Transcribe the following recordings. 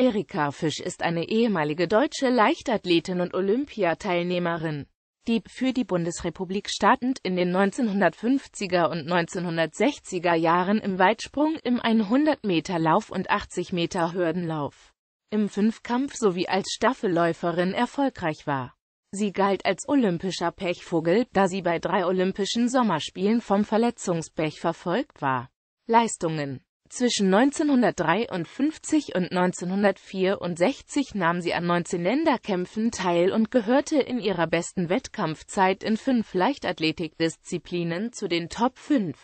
Erika Fisch ist eine ehemalige deutsche Leichtathletin und Olympiateilnehmerin, die für die Bundesrepublik startend in den 1950er und 1960er Jahren im Weitsprung, im 100-Meter-Lauf und 80-Meter-Hürdenlauf, im Fünfkampf sowie als Staffelläuferin erfolgreich war. Sie galt als olympischer Pechvogel, da sie bei drei Olympischen Sommerspielen vom Verletzungspech verfolgt war. Leistungen zwischen 1953 und 1964 nahm sie an 19 Länderkämpfen teil und gehörte in ihrer besten Wettkampfzeit in fünf Leichtathletikdisziplinen zu den Top 5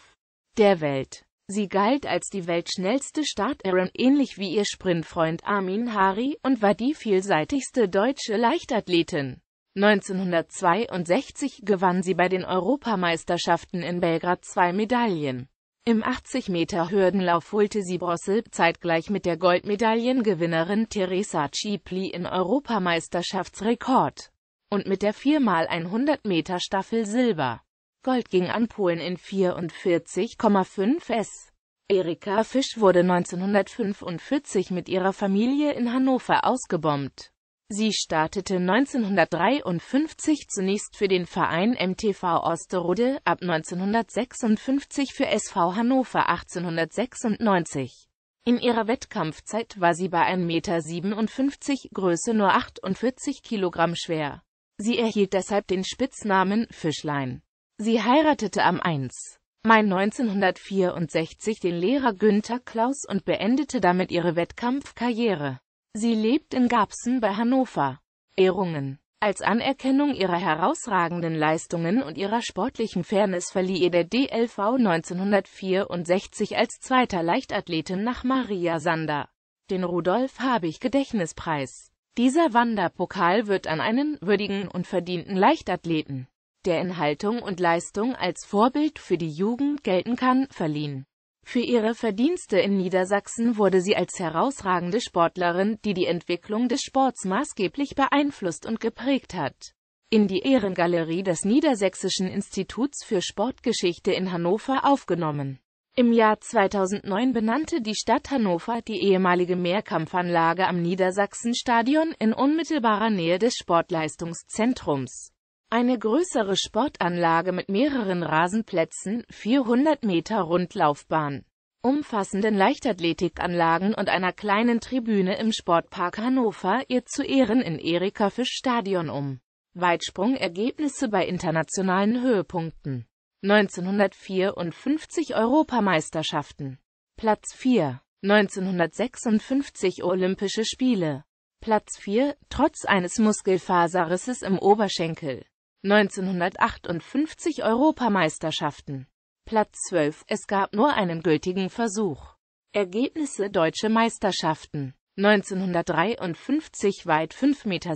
der Welt. Sie galt als die weltschnellste Starterin, ähnlich wie ihr Sprintfreund Armin Hari, und war die vielseitigste deutsche Leichtathletin. 1962 gewann sie bei den Europameisterschaften in Belgrad zwei Medaillen. Im 80-Meter-Hürdenlauf holte sie Brossel zeitgleich mit der Goldmedaillengewinnerin Teresa Cipli in Europameisterschaftsrekord und mit der 4x100-Meter-Staffel Silber. Gold ging an Polen in 44,5 S. Erika Fisch wurde 1945 mit ihrer Familie in Hannover ausgebombt. Sie startete 1953 zunächst für den Verein MTV Osterode, ab 1956 für SV Hannover 1896. In ihrer Wettkampfzeit war sie bei 1,57 Meter Größe nur 48 Kilogramm schwer. Sie erhielt deshalb den Spitznamen Fischlein. Sie heiratete am 1. Mai 1964 den Lehrer Günther Klaus und beendete damit ihre Wettkampfkarriere. Sie lebt in Gabsen bei Hannover. Ehrungen als Anerkennung ihrer herausragenden Leistungen und ihrer sportlichen Fairness verlieh ihr der DLV 1964 als zweiter Leichtathletin nach Maria Sander den Rudolf Habich Gedächtnispreis. Dieser Wanderpokal wird an einen würdigen und verdienten Leichtathleten, der in Haltung und Leistung als Vorbild für die Jugend gelten kann, verliehen. Für ihre Verdienste in Niedersachsen wurde sie als herausragende Sportlerin, die die Entwicklung des Sports maßgeblich beeinflusst und geprägt hat, in die Ehrengalerie des Niedersächsischen Instituts für Sportgeschichte in Hannover aufgenommen. Im Jahr 2009 benannte die Stadt Hannover die ehemalige Mehrkampfanlage am Niedersachsenstadion in unmittelbarer Nähe des Sportleistungszentrums. Eine größere Sportanlage mit mehreren Rasenplätzen, 400 Meter Rundlaufbahn, umfassenden Leichtathletikanlagen und einer kleinen Tribüne im Sportpark Hannover ihr zu Ehren in Erika Fisch Stadion um. Weitsprung Ergebnisse bei internationalen Höhepunkten 1954 Europameisterschaften Platz 4 1956 Olympische Spiele Platz 4, trotz eines Muskelfaserrisses im Oberschenkel 1958 Europameisterschaften Platz 12 Es gab nur einen gültigen Versuch. Ergebnisse Deutsche Meisterschaften 1953 weit 5,86 Meter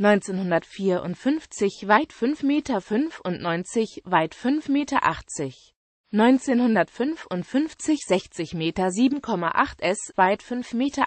1954 weit 5,95 m, weit 5,80 Meter 1955 60 Meter 7,8 s, weit 5,80 Meter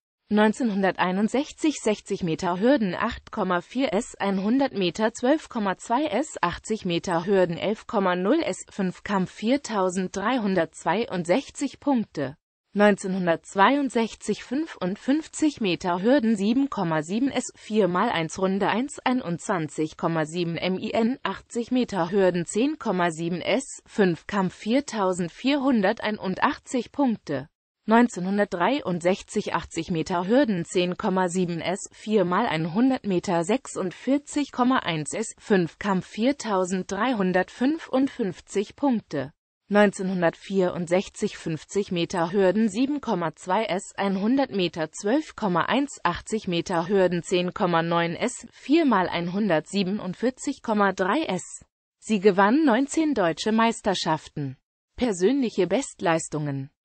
1961 60 Meter Hürden 8,4 S, 100 Meter 12,2 S, 80 Meter Hürden 11,0 S, 5 Kampf 4362 Punkte. 1962 55 Meter Hürden 7,7 S, 4x1 Runde 1, 21,7 MIN, 80 Meter Hürden 10,7 S, 5 Kampf 4481 Punkte. 1963 80 Meter Hürden 10,7 s, 4 mal 100 Meter 46,1 s, 5 Kampf 4355 Punkte. 1964 50 Meter Hürden 7,2 S, 100 Meter 12,1, 80 Meter Hürden 10,9 S, 4 mal 147,3 S. Sie gewann 19 deutsche Meisterschaften. Persönliche Bestleistungen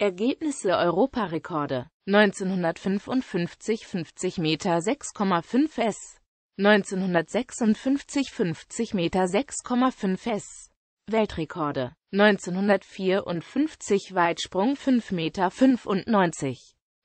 Ergebnisse Europarekorde 1955 50 Meter 6,5 S 1956 50 Meter 6,5 S Weltrekorde 1954 Weitsprung 5 Meter 95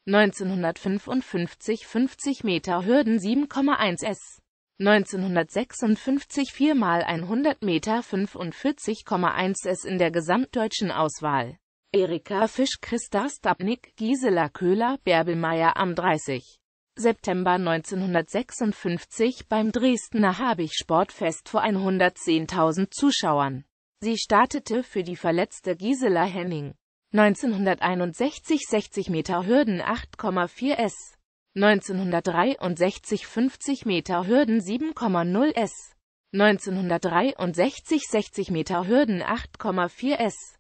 1955 50 Meter Hürden 7,1 S 1956 4 mal 100 Meter 45,1 S in der gesamtdeutschen Auswahl Erika Fisch, Christa Stapnik, Gisela Köhler, Bärbel Meyer am 30. September 1956 beim Dresdner Habich Sportfest vor 110.000 Zuschauern. Sie startete für die verletzte Gisela Henning. 1961 60 Meter Hürden 8,4 S. 1963 50 Meter Hürden 7,0 S. 1963 60 Meter Hürden 8,4 S.